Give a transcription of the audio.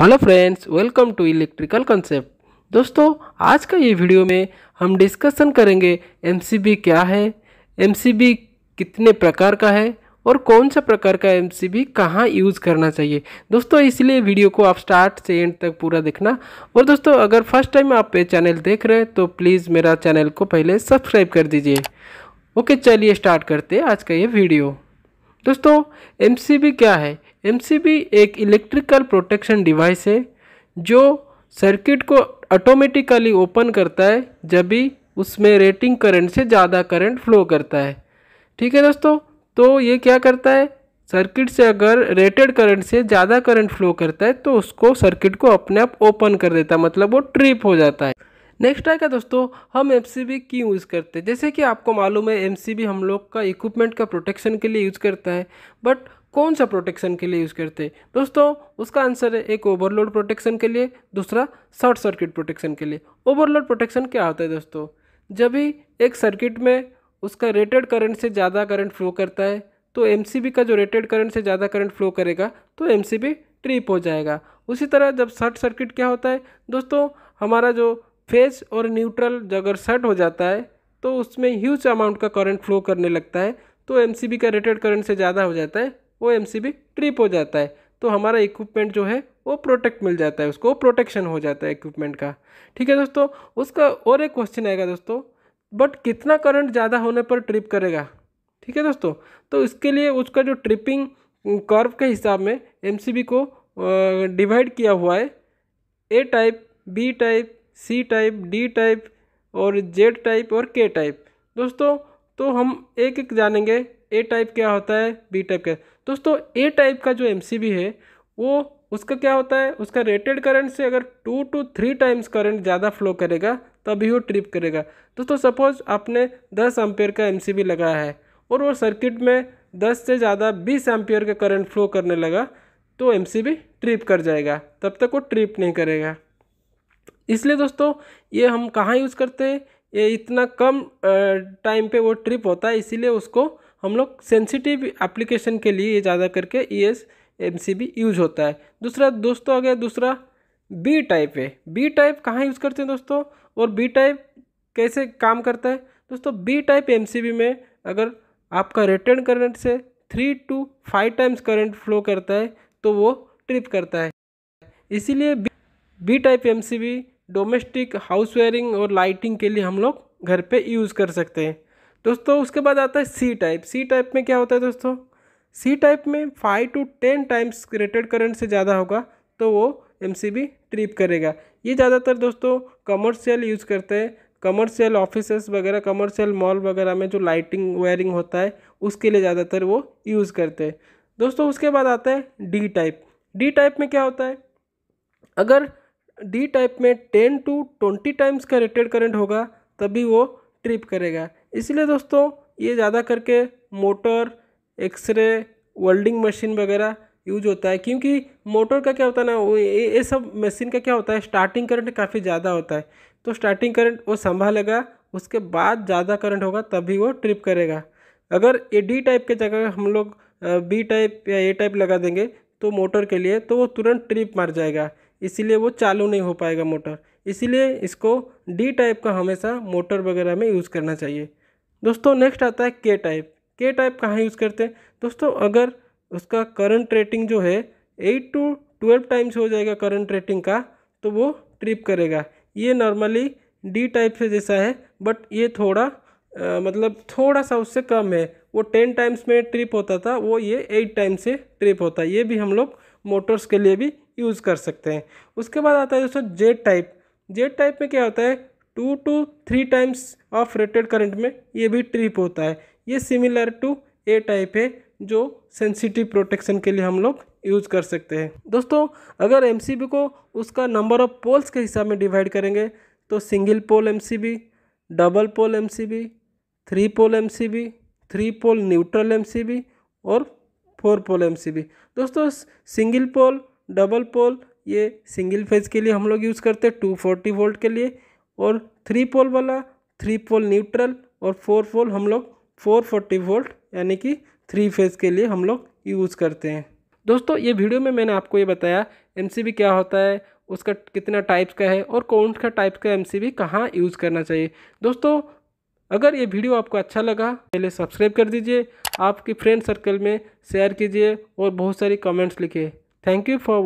hello friends welcome to electrical concept दोस्तों आज का ये वीडियो में हम डिस्कशन करेंगे एम क्या है एम कितने प्रकार का है और कौन सा प्रकार का एम सी बी कहाँ यूज़ करना चाहिए दोस्तों इसलिए वीडियो को आप स्टार्ट से एंड तक पूरा देखना और दोस्तों अगर फर्स्ट टाइम आप ये चैनल देख रहे हैं तो प्लीज़ मेरा चैनल को पहले सब्सक्राइब कर दीजिए ओके चलिए स्टार्ट करते हैं आज का ये वीडियो दोस्तों एम क्या है एम एक इलेक्ट्रिकल प्रोटेक्शन डिवाइस है जो सर्किट को ऑटोमेटिकली ओपन करता है जब भी उसमें रेटिंग करंट से ज़्यादा करंट फ्लो करता है ठीक है दोस्तों तो ये क्या करता है सर्किट से अगर रेटेड करंट से ज़्यादा करंट फ्लो करता है तो उसको सर्किट को अपने आप ओपन कर देता है मतलब वो ट्रिप हो जाता है नेक्स्ट आएगा दोस्तों हम एम क्यों यूज़ करते हैं जैसे कि आपको मालूम है एम हम लोग का इक्विपमेंट का प्रोटेक्शन के लिए यूज़ करता है बट कौन सा प्रोटेक्शन के लिए यूज़ करते हैं दोस्तों उसका आंसर है एक ओवरलोड प्रोटेक्शन के लिए दूसरा शॉर्ट सर्किट प्रोटेक्शन के लिए ओवरलोड प्रोटेक्शन क्या होता है दोस्तों जब भी एक सर्किट में उसका रेटेड करंट से ज़्यादा करंट फ्लो करता है तो एम का जो रेटेड करंट से ज़्यादा करंट फ्लो करेगा तो एम ट्रिप हो जाएगा उसी तरह जब शॉर्ट सर्किट क्या होता है दोस्तों हमारा जो फेज और न्यूट्रल अगर शर्ट हो जाता है तो उसमें ह्यूज अमाउंट का करंट फ्लो करने लगता है तो एम का रेटेड करंट से ज़्यादा हो जाता है वो एम ट्रिप हो जाता है तो हमारा इक्विपमेंट जो है वो प्रोटेक्ट मिल जाता है उसको प्रोटेक्शन हो जाता है इक्विपमेंट का ठीक है दोस्तों उसका और एक क्वेश्चन आएगा दोस्तों बट कितना करंट ज़्यादा होने पर ट्रिप करेगा ठीक है दोस्तों तो इसके लिए उसका जो ट्रिपिंग कर्व के हिसाब में एम को डिवाइड किया हुआ है A type B type C type D type और जेड टाइप और के टाइप दोस्तों तो हम एक एक जानेंगे ए टाइप क्या होता है बी टाइप क्या दोस्तों ए टाइप का जो एम है वो उसका क्या होता है उसका रेटेड करंट से अगर two to three times current ज़्यादा फ्लो करेगा तभी वो ट्रिप करेगा दोस्तों सपोज आपने दस एम्पेयर का एम लगाया है और वो सर्किट में दस से ज़्यादा बीस एम्पेयर का करंट फ्लो करने लगा तो एम ट्रिप कर जाएगा तब तक वो ट्रिप नहीं करेगा इसलिए दोस्तों ये हम कहाँ यूज़ करते हैं ये इतना कम टाइम पे वो ट्रिप होता है इसीलिए उसको हम लोग सेंसिटिव एप्लीकेशन के लिए ये ज़्यादा करके E S M C B use होता है दूसरा दोस्तों आ गया दूसरा बी टाइप है बी टाइप कहाँ यूज़ करते हैं दोस्तों और बी टाइप कैसे काम करता है दोस्तों B type M C B में अगर आपका रिटर्न करंट से three to five times current flow करता है तो वो ट्रिप करता है इसीलिए B type M C B domestic house wiring और लाइटिंग के लिए हम लोग घर पे यूज़ कर सकते हैं दोस्तों उसके बाद आता है सी टाइप सी टाइप में क्या होता है दोस्तों सी टाइप में five to ten times rated current से ज़्यादा होगा तो वो एम ट्रिप करेगा ये ज़्यादातर दोस्तों कमर्शियल यूज़ करते हैं कमर्शियल ऑफिसेस वगैरह कमर्शियल मॉल वगैरह में जो लाइटिंग वायरिंग होता है उसके लिए ज़्यादातर वो यूज़ करते हैं दोस्तों उसके बाद आता है डी टाइप डी टाइप में क्या होता है अगर डी टाइप में टेन टू ट्वेंटी टाइम्स का रेटेड करंट होगा तभी वो ट्रिप करेगा इसलिए दोस्तों ये ज़्यादा करके मोटर एक्सरे वेल्डिंग मशीन वगैरह यूज होता है क्योंकि मोटर का क्या होता है ना वो ये सब मशीन का क्या होता है स्टार्टिंग करंट काफ़ी ज़्यादा होता है तो स्टार्टिंग करंट वो संभालेगा उसके बाद ज़्यादा करंट होगा तभी वो ट्रिप करेगा अगर ये डी टाइप के जगह हम लोग बी टाइप या ए टाइप लगा देंगे तो मोटर के लिए तो वो तुरंत ट्रिप मार जाएगा इसीलिए वो चालू नहीं हो पाएगा मोटर इसीलिए इसको डी टाइप का हमेशा मोटर वगैरह में यूज़ करना चाहिए दोस्तों नेक्स्ट आता है के टाइप के टाइप कहाँ यूज़ करते हैं दोस्तों अगर उसका करंट रेटिंग जो है एट टू ट्वेल्व टाइम्स हो जाएगा करंट रेटिंग का तो वो ट्रिप करेगा ये नॉर्मली डी टाइप से जैसा है बट ये थोड़ा आ, मतलब थोड़ा सा उससे कम है वो टेन टाइम्स में ट्रिप होता था वो ये एट टाइम्स से ट्रिप होता है ये भी हम लोग मोटर्स के लिए भी यूज़ कर सकते हैं उसके बाद आता है दोस्तों जेड टाइप जेड टाइप में क्या होता है two to three times of rated current में ये भी ट्रिप होता है ये सिमिलर टू ए टाइप है जो सेंसिटिव प्रोटेक्शन के लिए हम लोग यूज कर सकते हैं दोस्तों अगर एम को उसका नंबर ऑफ पोल्स के हिसाब में डिवाइड करेंगे तो single pole M double pole M three pole M three pole neutral M और फोर पोल एम दोस्तों सिंगल पोल डबल पोल ये सिंगल फेज के लिए हम लोग यूज़ करते हैं टू फोर्टी वोल्ट के लिए और थ्री पोल वाला थ्री पोल न्यूट्रल और फोर पोल हम लोग फोर फोर्टी वोल्ट यानी कि थ्री फेज़ के लिए हम लोग यूज़ करते हैं दोस्तों ये वीडियो में मैंने आपको ये बताया एम क्या होता है उसका कितना टाइप्स का है और कौन सा टाइप का एम सी कहाँ यूज़ करना चाहिए दोस्तों अगर ये वीडियो आपको अच्छा लगा पहले सब्सक्राइब कर दीजिए आपकी फ्रेंड सर्कल में शेयर कीजिए और बहुत सारी कमेंट्स लिखिए थैंक यू फॉर